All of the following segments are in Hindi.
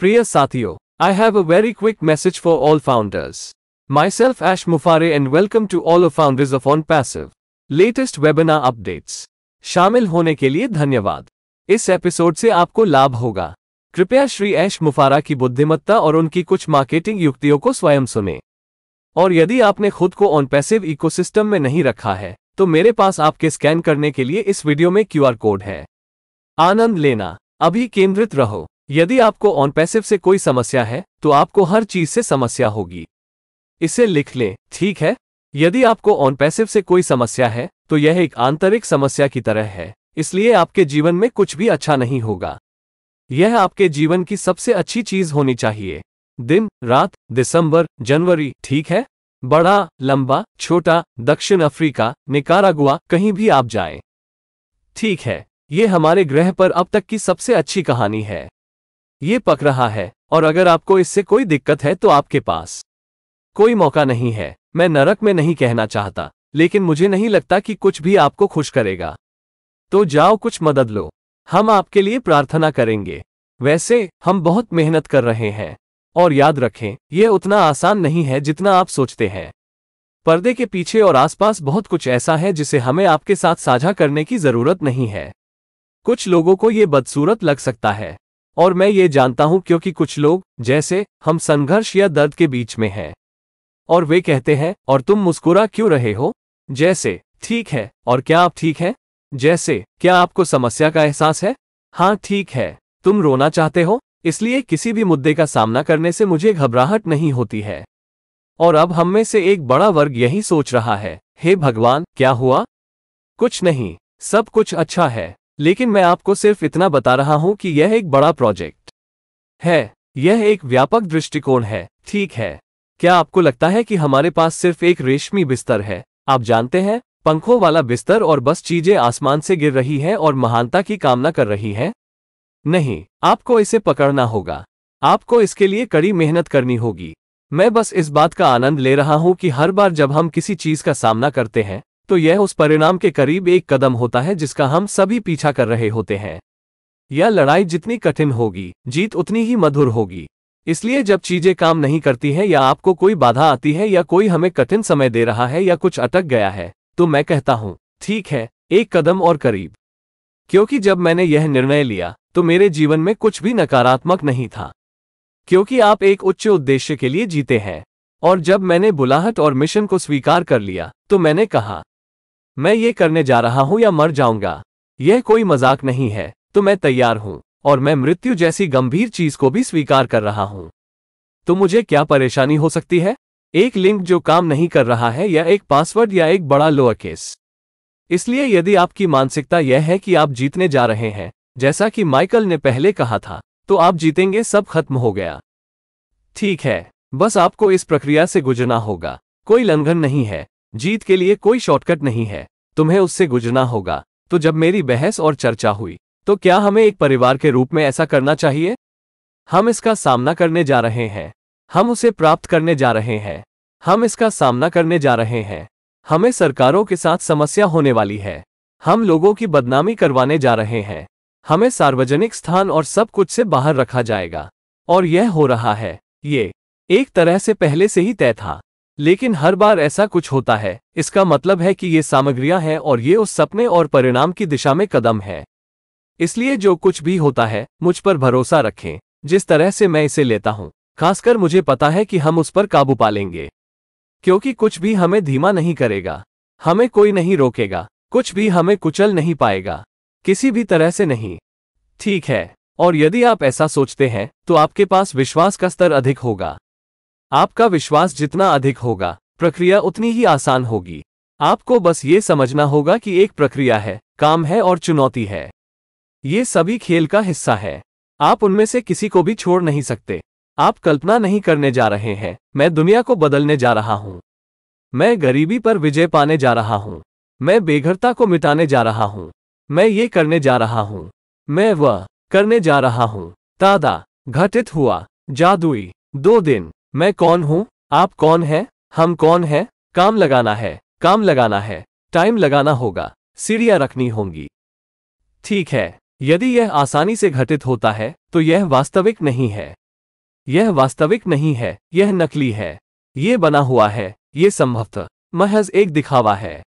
प्रिय साथियों I have a very quick message for all founders myself एश मुफारे and welcome to all founders of on passive latest webinar updates शामिल होने के लिए धन्यवाद इस एपिसोड से आपको लाभ होगा कृपया श्री ऐश मुफारा की बुद्धिमत्ता और उनकी कुछ मार्केटिंग युक्तियों को स्वयं सुने और यदि आपने खुद को ऑन पैसिव इकोसिस्टम में नहीं रखा है तो मेरे पास आपके स्कैन करने के लिए इस वीडियो में क्यूआर कोड है आनंद लेना अभी केंद्रित रहो यदि आपको ऑन पैसिव से कोई समस्या है तो आपको हर चीज से समस्या होगी इसे लिख लें ठीक है यदि आपको ऑन पैसिव से कोई समस्या है तो यह एक आंतरिक समस्या की तरह है इसलिए आपके जीवन में कुछ भी अच्छा नहीं होगा यह आपके जीवन की सबसे अच्छी चीज होनी चाहिए दिन रात दिसंबर जनवरी ठीक है बड़ा लंबा छोटा दक्षिण अफ्रीका निकारागुआ कहीं भी आप जाएं। ठीक है ये हमारे ग्रह पर अब तक की सबसे अच्छी कहानी है ये पक रहा है और अगर आपको इससे कोई दिक्कत है तो आपके पास कोई मौका नहीं है मैं नरक में नहीं कहना चाहता लेकिन मुझे नहीं लगता कि कुछ भी आपको खुश करेगा तो जाओ कुछ मदद लो हम आपके लिए प्रार्थना करेंगे वैसे हम बहुत मेहनत कर रहे हैं और याद रखें यह उतना आसान नहीं है जितना आप सोचते हैं पर्दे के पीछे और आसपास बहुत कुछ ऐसा है जिसे हमें आपके साथ साझा करने की जरूरत नहीं है कुछ लोगों को ये बदसूरत लग सकता है और मैं ये जानता हूं क्योंकि कुछ लोग जैसे हम संघर्ष या दर्द के बीच में हैं और वे कहते हैं और तुम मुस्कुरा क्यों रहे हो जैसे ठीक है और क्या आप ठीक हैं जैसे क्या आपको समस्या का एहसास है हाँ ठीक है तुम रोना चाहते हो इसलिए किसी भी मुद्दे का सामना करने से मुझे घबराहट नहीं होती है और अब हम में से एक बड़ा वर्ग यही सोच रहा है हे भगवान क्या हुआ कुछ नहीं सब कुछ अच्छा है लेकिन मैं आपको सिर्फ इतना बता रहा हूं कि यह एक बड़ा प्रोजेक्ट है यह एक व्यापक दृष्टिकोण है ठीक है क्या आपको लगता है कि हमारे पास सिर्फ एक रेशमी बिस्तर है आप जानते हैं पंखों वाला बिस्तर और बस चीजें आसमान से गिर रही हैं और महानता की कामना कर रही हैं नहीं आपको इसे पकड़ना होगा आपको इसके लिए कड़ी मेहनत करनी होगी मैं बस इस बात का आनंद ले रहा हूं कि हर बार जब हम किसी चीज का सामना करते हैं तो यह उस परिणाम के करीब एक कदम होता है जिसका हम सभी पीछा कर रहे होते हैं यह लड़ाई जितनी कठिन होगी जीत उतनी ही मधुर होगी इसलिए जब चीजें काम नहीं करती हैं या आपको कोई बाधा आती है या कोई हमें कठिन समय दे रहा है या कुछ अटक गया है तो मैं कहता हूं ठीक है एक कदम और करीब क्योंकि जब मैंने यह निर्णय लिया तो मेरे जीवन में कुछ भी नकारात्मक नहीं था क्योंकि आप एक उच्च उद्देश्य के लिए जीते हैं और जब मैंने बुलाहट और मिशन को स्वीकार कर लिया तो मैंने कहा मैं ये करने जा रहा हूं या मर जाऊंगा यह कोई मजाक नहीं है तो मैं तैयार हूं और मैं मृत्यु जैसी गंभीर चीज को भी स्वीकार कर रहा हूं तो मुझे क्या परेशानी हो सकती है एक लिंक जो काम नहीं कर रहा है या एक पासवर्ड या एक बड़ा लोअर केस इसलिए यदि आपकी मानसिकता यह है कि आप जीतने जा रहे हैं जैसा कि माइकल ने पहले कहा था तो आप जीतेंगे सब खत्म हो गया ठीक है बस आपको इस प्रक्रिया से गुजरना होगा कोई लंघन नहीं है जीत के लिए कोई शॉर्टकट नहीं है तुम्हें उससे गुजरना होगा तो जब मेरी बहस और चर्चा हुई तो क्या हमें एक परिवार के रूप में ऐसा करना चाहिए हम इसका सामना करने जा रहे हैं हम उसे प्राप्त करने जा रहे हैं हम इसका सामना करने जा रहे हैं हमें सरकारों के साथ समस्या होने वाली है हम लोगों की बदनामी करवाने जा रहे हैं हमें सार्वजनिक स्थान और सब कुछ से बाहर रखा जाएगा और यह हो रहा है ये एक तरह से पहले से ही तय था लेकिन हर बार ऐसा कुछ होता है इसका मतलब है कि ये सामग्रियां हैं और ये उस सपने और परिणाम की दिशा में कदम है इसलिए जो कुछ भी होता है मुझ पर भरोसा रखें जिस तरह से मैं इसे लेता हूं खासकर मुझे पता है कि हम उस पर काबू पा लेंगे क्योंकि कुछ भी हमें धीमा नहीं करेगा हमें कोई नहीं रोकेगा कुछ भी हमें कुचल नहीं पाएगा किसी भी तरह से नहीं ठीक है और यदि आप ऐसा सोचते हैं तो आपके पास विश्वास का स्तर अधिक होगा आपका विश्वास जितना अधिक होगा प्रक्रिया उतनी ही आसान होगी आपको बस ये समझना होगा कि एक प्रक्रिया है काम है और चुनौती है ये सभी खेल का हिस्सा है आप उनमें से किसी को भी छोड़ नहीं सकते आप कल्पना नहीं करने जा रहे हैं मैं दुनिया को बदलने जा रहा हूं मैं गरीबी पर विजय पाने जा रहा हूं मैं बेघरता को मिटाने जा रहा हूं मैं ये करने जा रहा हूं मैं वह करने जा रहा हूं तादा घटित हुआ जादुई दो दिन मैं कौन हूं आप कौन हैं हम कौन हैं काम लगाना है काम लगाना है टाइम लगाना होगा सीढ़ियां रखनी होंगी ठीक है यदि यह आसानी से घटित होता है तो यह वास्तविक नहीं है यह वास्तविक नहीं है यह नकली है ये बना हुआ है ये संभवतः महज एक दिखावा है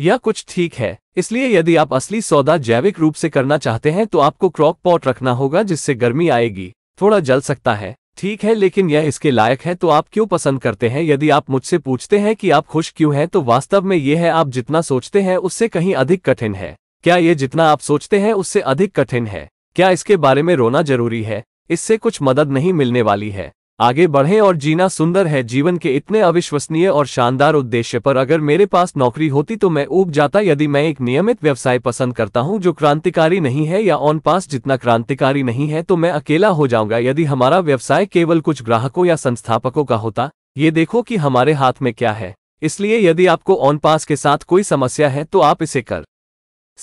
या कुछ ठीक है इसलिए यदि आप असली सौदा जैविक रूप से करना चाहते हैं तो आपको क्रॉक पॉट रखना होगा जिससे गर्मी आएगी थोड़ा जल सकता है ठीक है लेकिन यह इसके लायक है तो आप क्यों पसंद करते हैं यदि आप मुझसे पूछते हैं कि आप खुश क्यों हैं तो वास्तव में ये है आप जितना सोचते हैं उससे कहीं अधिक कठिन है क्या ये जितना आप सोचते हैं उससे अधिक कठिन है क्या इसके बारे में रोना जरूरी है इससे कुछ मदद नहीं मिलने वाली है आगे बढ़ें और जीना सुंदर है जीवन के इतने अविश्वसनीय और शानदार उद्देश्य पर अगर मेरे पास नौकरी होती तो मैं ऊब जाता यदि मैं एक नियमित व्यवसाय पसंद करता हूं जो क्रांतिकारी नहीं है या ऑन पास जितना क्रांतिकारी नहीं है तो मैं अकेला हो जाऊंगा यदि हमारा व्यवसाय केवल कुछ ग्राहकों या संस्थापकों का होता ये देखो कि हमारे हाथ में क्या है इसलिए यदि आपको ऑन पास के साथ कोई समस्या है तो आप इसे कर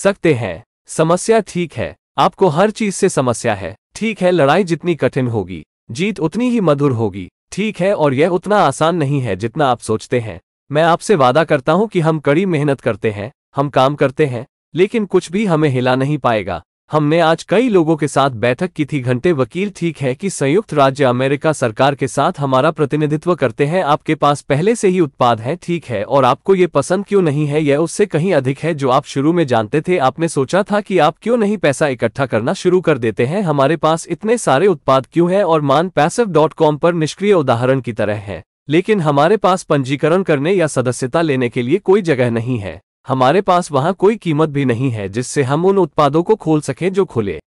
सकते हैं समस्या ठीक है आपको हर चीज से समस्या है ठीक है लड़ाई जितनी कठिन होगी जीत उतनी ही मधुर होगी ठीक है और यह उतना आसान नहीं है जितना आप सोचते हैं मैं आपसे वादा करता हूं कि हम कड़ी मेहनत करते हैं हम काम करते हैं लेकिन कुछ भी हमें हिला नहीं पाएगा हमने आज कई लोगों के साथ बैठक की थी घंटे वकील ठीक है कि संयुक्त राज्य अमेरिका सरकार के साथ हमारा प्रतिनिधित्व करते हैं आपके पास पहले से ही उत्पाद है ठीक है और आपको ये पसंद क्यों नहीं है यह उससे कहीं अधिक है जो आप शुरू में जानते थे आपने सोचा था कि आप क्यों नहीं पैसा इकट्ठा करना शुरू कर देते हैं हमारे पास इतने सारे उत्पाद क्यों है और मान पैसव डॉट कॉम पर निष्क्रिय उदाहरण की तरह है लेकिन हमारे पास पंजीकरण करने या सदस्यता लेने के लिए कोई जगह नहीं है हमारे पास वहां कोई कीमत भी नहीं है जिससे हम उन उत्पादों को खोल सकें जो खुले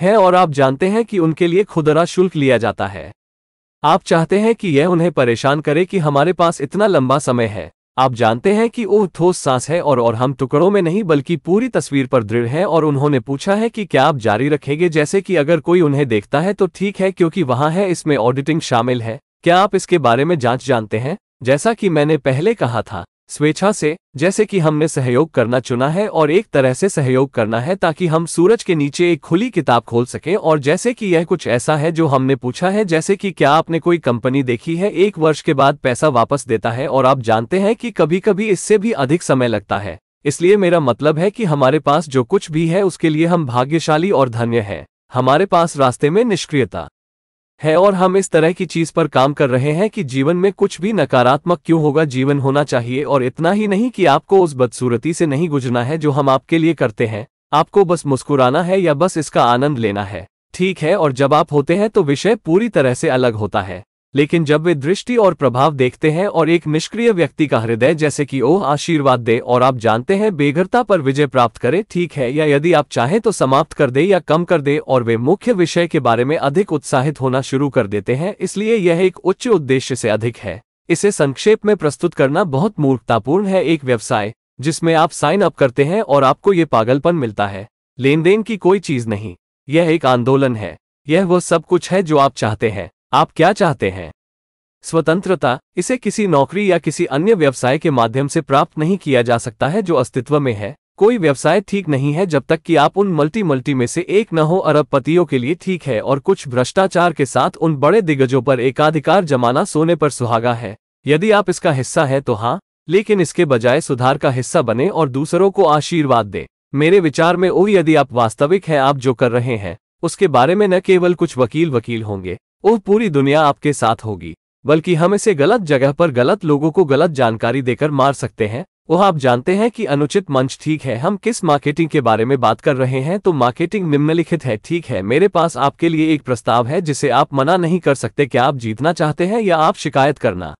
हैं और आप जानते हैं कि उनके लिए खुदरा शुल्क लिया जाता है आप चाहते हैं कि यह उन्हें परेशान करे कि हमारे पास इतना लंबा समय है आप जानते हैं कि ओह ठोस सांस है और और हम टुकड़ों में नहीं बल्कि पूरी तस्वीर पर दृढ़ हैं और उन्होंने पूछा है कि क्या आप जारी रखेंगे जैसे कि अगर कोई उन्हें देखता है तो ठीक है क्योंकि वहां है इसमें ऑडिटिंग शामिल है क्या आप इसके बारे में जांच जानते हैं जैसा कि मैंने पहले कहा था स्वेच्छा से जैसे कि हमने सहयोग करना चुना है और एक तरह से सहयोग करना है ताकि हम सूरज के नीचे एक खुली किताब खोल सकें और जैसे कि यह कुछ ऐसा है जो हमने पूछा है जैसे कि क्या आपने कोई कंपनी देखी है एक वर्ष के बाद पैसा वापस देता है और आप जानते हैं कि कभी कभी इससे भी अधिक समय लगता है इसलिए मेरा मतलब है कि हमारे पास जो कुछ भी है उसके लिए हम भाग्यशाली और धन्य हैं हमारे पास रास्ते में निष्क्रियता है और हम इस तरह की चीज पर काम कर रहे हैं कि जीवन में कुछ भी नकारात्मक क्यों होगा जीवन होना चाहिए और इतना ही नहीं कि आपको उस बदसूरती से नहीं गुजरना है जो हम आपके लिए करते हैं आपको बस मुस्कुराना है या बस इसका आनंद लेना है ठीक है और जब आप होते हैं तो विषय पूरी तरह से अलग होता है लेकिन जब वे दृष्टि और प्रभाव देखते हैं और एक निष्क्रिय व्यक्ति का हृदय जैसे कि ओह आशीर्वाद दे और आप जानते हैं बेघरता पर विजय प्राप्त करें ठीक है या यदि आप चाहें तो समाप्त कर दे या कम कर दे और वे मुख्य विषय के बारे में अधिक उत्साहित होना शुरू कर देते हैं इसलिए यह एक उच्च उद्देश्य से अधिक है इसे संक्षेप में प्रस्तुत करना बहुत मूर्खतापूर्ण है एक व्यवसाय जिसमें आप साइन अप करते हैं और आपको ये पागलपन मिलता है लेन देन की कोई चीज नहीं यह एक आंदोलन है यह वो सब कुछ है जो आप चाहते हैं आप क्या चाहते हैं स्वतंत्रता इसे किसी नौकरी या किसी अन्य व्यवसाय के माध्यम से प्राप्त नहीं किया जा सकता है जो अस्तित्व में है कोई व्यवसाय ठीक नहीं है जब तक कि आप उन मल्टी मल्टी में से एक न हो अरबपतियों के लिए ठीक है और कुछ भ्रष्टाचार के साथ उन बड़े दिग्गजों पर एकाधिकार जमाना सोने पर सुहागा है यदि आप इसका हिस्सा है तो हाँ लेकिन इसके बजाय सुधार का हिस्सा बने और दूसरों को आशीर्वाद दे मेरे विचार में ओ यदि आप वास्तविक हैं आप जो कर रहे हैं उसके बारे में न केवल कुछ वकील वकील होंगे ओह पूरी दुनिया आपके साथ होगी बल्कि हम इसे गलत जगह पर गलत लोगों को गलत जानकारी देकर मार सकते हैं वह आप जानते हैं कि अनुचित मंच ठीक है हम किस मार्केटिंग के बारे में बात कर रहे हैं तो मार्केटिंग निम्नलिखित है ठीक है मेरे पास आपके लिए एक प्रस्ताव है जिसे आप मना नहीं कर सकते क्या आप जीतना चाहते हैं या आप शिकायत करना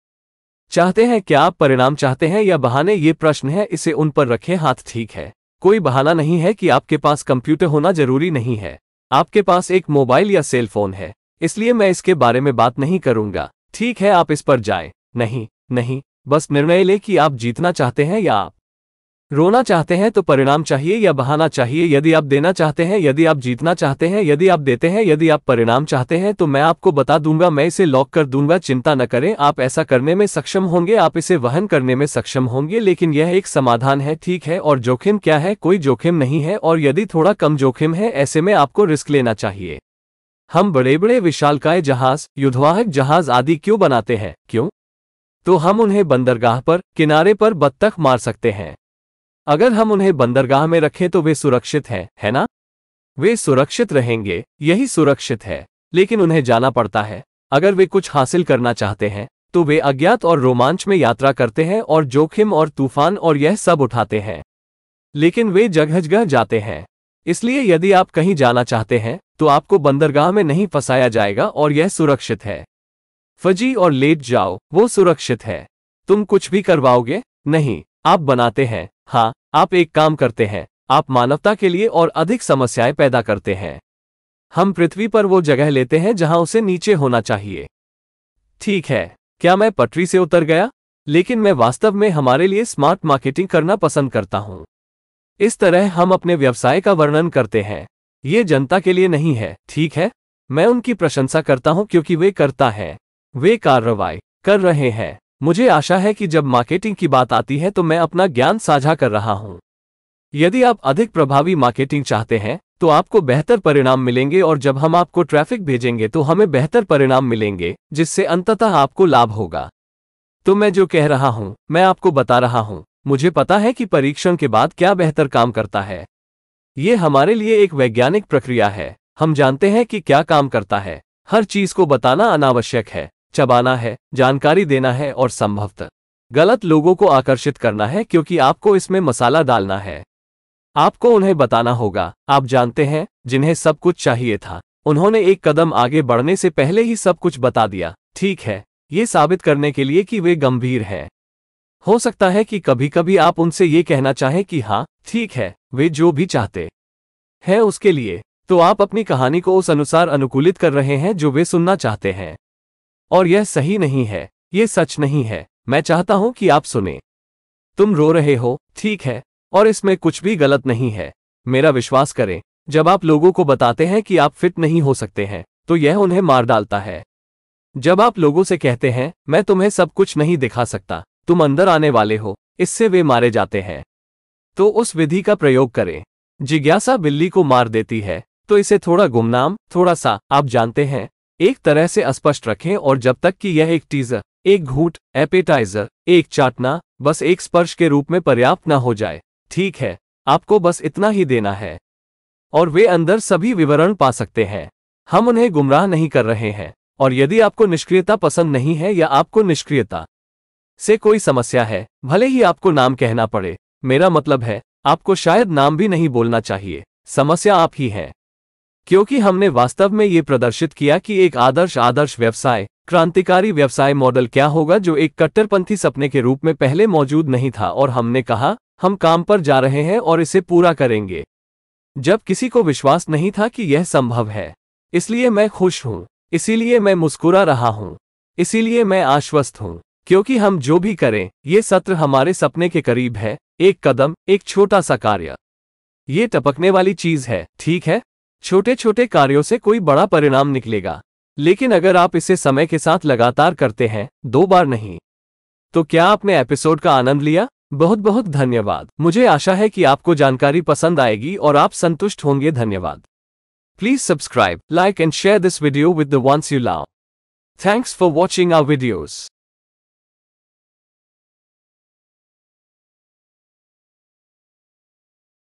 चाहते हैं क्या आप परिणाम चाहते हैं या बहाने ये प्रश्न है इसे उन पर रखें हाथ ठीक है कोई बहाना नहीं है कि आपके पास कंप्यूटर होना जरूरी नहीं है आपके पास एक मोबाइल या सेल है इसलिए मैं इसके बारे में बात नहीं करूंगा ठीक है आप इस पर जाए नहीं नहीं बस निर्णय ले कि आप जीतना चाहते हैं या आप रोना चाहते हैं तो परिणाम चाहिए या बहाना चाहिए यदि आप देना चाहते हैं यदि आप जीतना चाहते हैं यदि आप देते हैं यदि आप परिणाम चाहते हैं तो मैं आपको बता दूंगा मैं इसे लॉक कर दूंगा चिंता न करें आप ऐसा करने में सक्षम होंगे आप इसे वहन करने में सक्षम होंगे लेकिन यह एक समाधान है ठीक है और जोखिम क्या है कोई जोखिम नहीं है और यदि थोड़ा कम जोखिम है ऐसे में आपको रिस्क लेना चाहिए हम बड़े बड़े विशालकाय जहाज युद्धवाहक जहाज आदि क्यों बनाते हैं क्यों तो हम उन्हें बंदरगाह पर किनारे पर बत्तख मार सकते हैं अगर हम उन्हें बंदरगाह में रखें तो वे सुरक्षित हैं है ना वे सुरक्षित रहेंगे यही सुरक्षित है लेकिन उन्हें जाना पड़ता है अगर वे कुछ हासिल करना चाहते हैं तो वे अज्ञात और रोमांच में यात्रा करते हैं और जोखिम और तूफान और यह सब उठाते हैं लेकिन वे जगह जगह जाते हैं इसलिए यदि आप कहीं जाना चाहते हैं तो आपको बंदरगाह में नहीं फंसाया जाएगा और यह सुरक्षित है फजी और लेट जाओ वो सुरक्षित है तुम कुछ भी करवाओगे नहीं आप बनाते हैं हाँ आप एक काम करते हैं आप मानवता के लिए और अधिक समस्याएं पैदा करते हैं हम पृथ्वी पर वो जगह लेते हैं जहां उसे नीचे होना चाहिए ठीक है क्या मैं पटरी से उतर गया लेकिन मैं वास्तव में हमारे लिए स्मार्ट मार्केटिंग करना पसंद करता हूं इस तरह हम अपने व्यवसाय का वर्णन करते हैं ये जनता के लिए नहीं है ठीक है मैं उनकी प्रशंसा करता हूं क्योंकि वे करता है वे कार्रवाई कर रहे हैं मुझे आशा है कि जब मार्केटिंग की बात आती है तो मैं अपना ज्ञान साझा कर रहा हूं यदि आप अधिक प्रभावी मार्केटिंग चाहते हैं तो आपको बेहतर परिणाम मिलेंगे और जब हम आपको ट्रैफिक भेजेंगे तो हमें बेहतर परिणाम मिलेंगे जिससे अंततः आपको लाभ होगा तो मैं जो कह रहा हूं मैं आपको बता रहा हूं मुझे पता है कि परीक्षण के बाद क्या बेहतर काम करता है ये हमारे लिए एक वैज्ञानिक प्रक्रिया है हम जानते हैं कि क्या काम करता है हर चीज को बताना अनावश्यक है चबाना है जानकारी देना है और संभवतः गलत लोगों को आकर्षित करना है क्योंकि आपको इसमें मसाला डालना है आपको उन्हें बताना होगा आप जानते हैं जिन्हें सब कुछ चाहिए था उन्होंने एक कदम आगे बढ़ने से पहले ही सब कुछ बता दिया ठीक है ये साबित करने के लिए कि वे गंभीर हैं हो सकता है कि कभी कभी आप उनसे ये कहना चाहें कि हाँ ठीक है वे जो भी चाहते हैं उसके लिए तो आप अपनी कहानी को उस अनुसार अनुकूलित कर रहे हैं जो वे सुनना चाहते हैं और यह सही नहीं है ये सच नहीं है मैं चाहता हूं कि आप सुने तुम रो रहे हो ठीक है और इसमें कुछ भी गलत नहीं है मेरा विश्वास करें जब आप लोगों को बताते हैं कि आप फिट नहीं हो सकते हैं तो यह उन्हें मार डालता है जब आप लोगों से कहते हैं मैं तुम्हें सब कुछ नहीं दिखा सकता तुम अंदर आने वाले हो इससे वे मारे जाते हैं तो उस विधि का प्रयोग करें जिज्ञासा बिल्ली को मार देती है तो इसे थोड़ा गुमनाम थोड़ा सा आप जानते हैं एक तरह से अस्पष्ट रखें और जब तक कि यह एक टीजर एक घूट एपेटाइजर एक चाटना बस एक स्पर्श के रूप में पर्याप्त न हो जाए ठीक है आपको बस इतना ही देना है और वे अंदर सभी विवरण पा सकते हैं हम उन्हें गुमराह नहीं कर रहे हैं और यदि आपको निष्क्रियता पसंद नहीं है या आपको निष्क्रियता से कोई समस्या है भले ही आपको नाम कहना पड़े मेरा मतलब है आपको शायद नाम भी नहीं बोलना चाहिए समस्या आप ही हैं क्योंकि हमने वास्तव में ये प्रदर्शित किया कि एक आदर्श आदर्श व्यवसाय क्रांतिकारी व्यवसाय मॉडल क्या होगा जो एक कट्टरपंथी सपने के रूप में पहले मौजूद नहीं था और हमने कहा हम काम पर जा रहे हैं और इसे पूरा करेंगे जब किसी को विश्वास नहीं था कि यह संभव है इसलिए मैं खुश हूं इसीलिए मैं मुस्कुरा रहा हूं इसीलिए मैं आश्वस्त हूं क्योंकि हम जो भी करें ये सत्र हमारे सपने के करीब है एक कदम एक छोटा सा कार्य ये टपकने वाली चीज है ठीक है छोटे छोटे कार्यों से कोई बड़ा परिणाम निकलेगा लेकिन अगर आप इसे समय के साथ लगातार करते हैं दो बार नहीं तो क्या आपने एपिसोड का आनंद लिया बहुत बहुत धन्यवाद मुझे आशा है कि आपको जानकारी पसंद आएगी और आप संतुष्ट होंगे धन्यवाद please subscribe like and share this video with the ones you love thanks for watching our videos